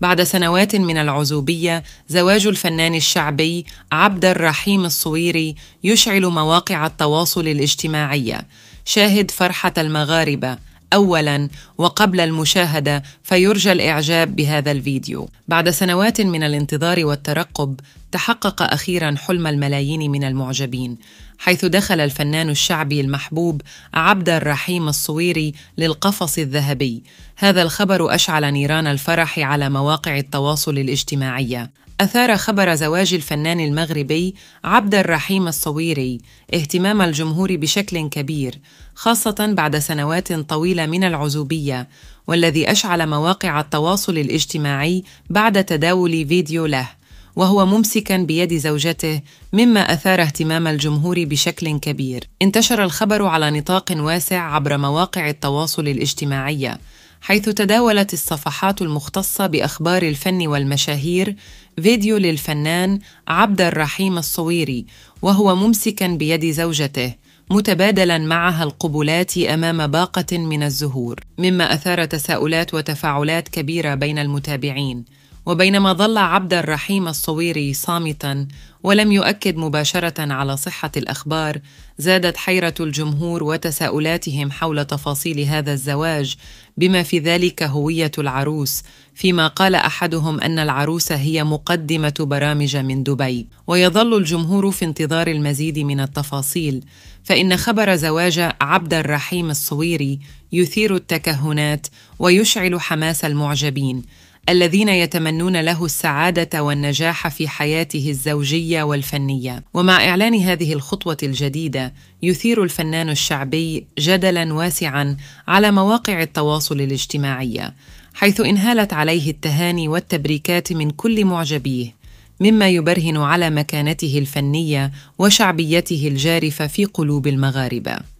بعد سنوات من العزوبية زواج الفنان الشعبي عبد الرحيم الصويري يشعل مواقع التواصل الاجتماعية شاهد فرحة المغاربة اولا وقبل المشاهده فيرجى الاعجاب بهذا الفيديو بعد سنوات من الانتظار والترقب تحقق اخيرا حلم الملايين من المعجبين حيث دخل الفنان الشعبي المحبوب عبد الرحيم الصويري للقفص الذهبي هذا الخبر اشعل نيران الفرح على مواقع التواصل الاجتماعيه أثار خبر زواج الفنان المغربي عبد الرحيم الصويري اهتمام الجمهور بشكل كبير، خاصة بعد سنوات طويلة من العزوبية، والذي أشعل مواقع التواصل الاجتماعي بعد تداول فيديو له، وهو ممسكا بيد زوجته مما اثار اهتمام الجمهور بشكل كبير انتشر الخبر على نطاق واسع عبر مواقع التواصل الاجتماعيه حيث تداولت الصفحات المختصة بأخبار الفن والمشاهير فيديو للفنان عبد الرحيم الصويري وهو ممسكا بيد زوجته متبادلا معها القبلات امام باقه من الزهور مما اثار تساؤلات وتفاعلات كبيره بين المتابعين وبينما ظل عبد الرحيم الصويري صامتا ولم يؤكد مباشره على صحه الاخبار زادت حيره الجمهور وتساؤلاتهم حول تفاصيل هذا الزواج بما في ذلك هويه العروس فيما قال احدهم ان العروس هي مقدمه برامج من دبي ويظل الجمهور في انتظار المزيد من التفاصيل فان خبر زواج عبد الرحيم الصويري يثير التكهنات ويشعل حماس المعجبين الذين يتمنون له السعاده والنجاح في حياته الزوجيه والفنيه ومع اعلان هذه الخطوه الجديده يثير الفنان الشعبي جدلا واسعا على مواقع التواصل الاجتماعي حيث انهالت عليه التهاني والتبريكات من كل معجبيه مما يبرهن على مكانته الفنيه وشعبيته الجارفه في قلوب المغاربه